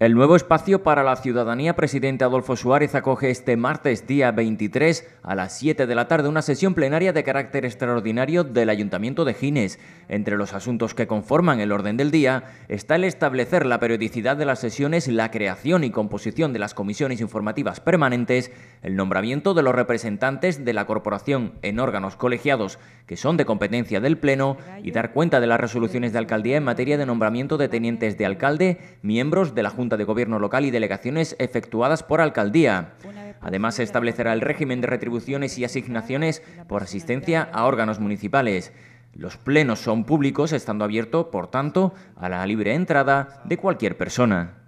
El nuevo espacio para la ciudadanía presidente Adolfo Suárez acoge este martes día 23 a las 7 de la tarde una sesión plenaria de carácter extraordinario del Ayuntamiento de Gines. Entre los asuntos que conforman el orden del día está el establecer la periodicidad de las sesiones, la creación y composición de las comisiones informativas permanentes, el nombramiento de los representantes de la corporación en órganos colegiados que son de competencia del Pleno y dar cuenta de las resoluciones de alcaldía en materia de nombramiento de tenientes de alcalde, miembros de la Junta de Gobierno local y delegaciones efectuadas por alcaldía. Además, se establecerá el régimen de retribuciones y asignaciones por asistencia a órganos municipales. Los plenos son públicos, estando abierto, por tanto, a la libre entrada de cualquier persona.